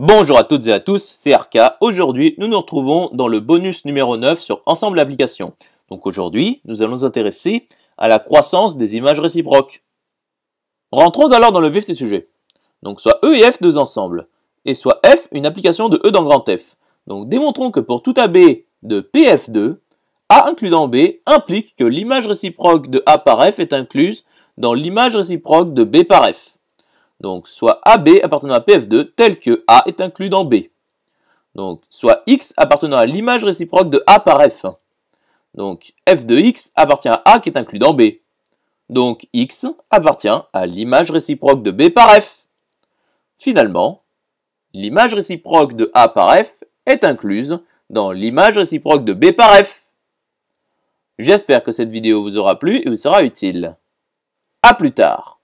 Bonjour à toutes et à tous, c'est Arca. Aujourd'hui, nous nous retrouvons dans le bonus numéro 9 sur Ensemble Application. Donc aujourd'hui, nous allons nous intéresser à la croissance des images réciproques. Rentrons alors dans le vif du sujet. Donc soit E et F deux ensembles, et soit F une application de E dans grand F. Donc démontrons que pour tout AB de PF2, A inclus dans B implique que l'image réciproque de A par F est incluse dans l'image réciproque de B par F. Donc soit AB appartenant à PF2 tel que A est inclus dans B. Donc soit X appartenant à l'image réciproque de A par F. Donc F de X appartient à A qui est inclus dans B. Donc X appartient à l'image réciproque de B par F. Finalement, l'image réciproque de A par F est incluse dans l'image réciproque de B par F. J'espère que cette vidéo vous aura plu et vous sera utile. A plus tard